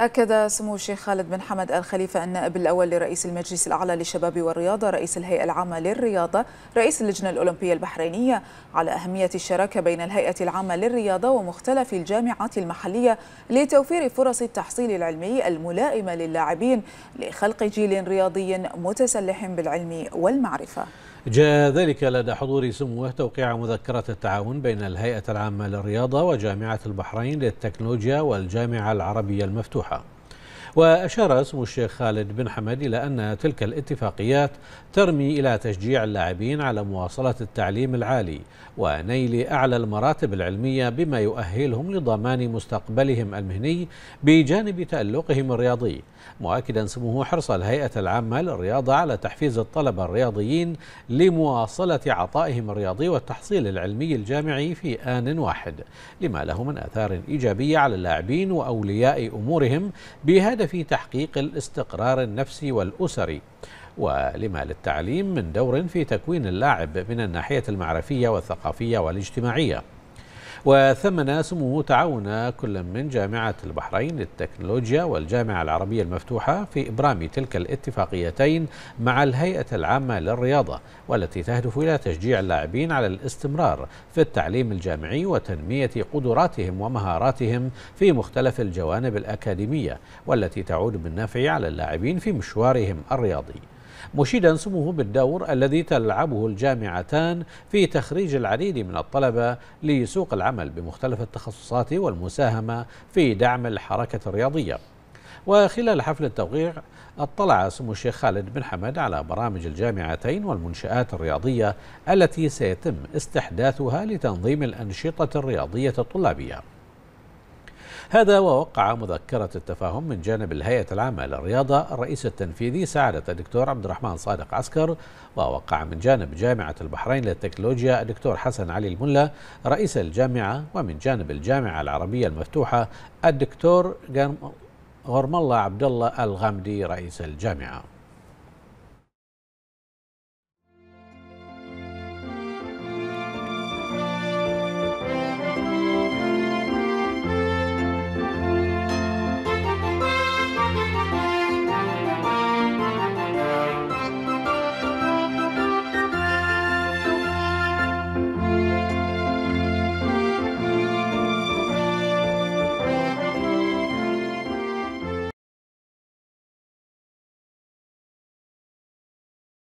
أكد سمو الشيخ خالد بن حمد الخليفة النائب الأول لرئيس المجلس الأعلى للشباب والرياضة رئيس الهيئة العامة للرياضة رئيس اللجنة الأولمبية البحرينية على أهمية الشراكة بين الهيئة العامة للرياضة ومختلف الجامعات المحلية لتوفير فرص التحصيل العلمي الملائمة للاعبين لخلق جيل رياضي متسلح بالعلم والمعرفة جاء ذلك لدى حضور سموه توقيع مذكرة التعاون بين الهيئة العامة للرياضة وجامعة البحرين للتكنولوجيا والجامعة العربية المفتوحة وأشار اسم الشيخ خالد بن حمد إلى أن تلك الاتفاقيات ترمي إلى تشجيع اللاعبين على مواصلة التعليم العالي ونيل أعلى المراتب العلمية بما يؤهلهم لضمان مستقبلهم المهني بجانب تألقهم الرياضي مؤكدا سموه حرص الهيئة العامة للرياضة على تحفيز الطلبة الرياضيين لمواصلة عطائهم الرياضي والتحصيل العلمي الجامعي في آن واحد لما له من آثار إيجابية على اللاعبين وأولياء أمورهم بهدف بهدف تحقيق الاستقرار النفسي والأسري ولما للتعليم من دور في تكوين اللاعب من الناحية المعرفية والثقافية والاجتماعية وثمن سموه تعاون كل من جامعة البحرين للتكنولوجيا والجامعة العربية المفتوحة في إبرام تلك الاتفاقيتين مع الهيئة العامة للرياضة والتي تهدف إلى تشجيع اللاعبين على الاستمرار في التعليم الجامعي وتنمية قدراتهم ومهاراتهم في مختلف الجوانب الأكاديمية والتي تعود بالنفع على اللاعبين في مشوارهم الرياضي مشيدا سموه بالدور الذي تلعبه الجامعتان في تخريج العديد من الطلبة لسوق العمل بمختلف التخصصات والمساهمة في دعم الحركة الرياضية وخلال حفل التوقيع اطلع سمو الشيخ خالد بن حمد على برامج الجامعتين والمنشآت الرياضية التي سيتم استحداثها لتنظيم الأنشطة الرياضية الطلابية هذا ووقع مذكرة التفاهم من جانب الهيئة العامة للرياضة الرئيس التنفيذي سعادة الدكتور عبد الرحمن صادق عسكر ووقع من جانب جامعة البحرين للتكنولوجيا الدكتور حسن علي الملا رئيس الجامعة ومن جانب الجامعة العربية المفتوحة الدكتور غرم الله عبد الله الغامدي رئيس الجامعه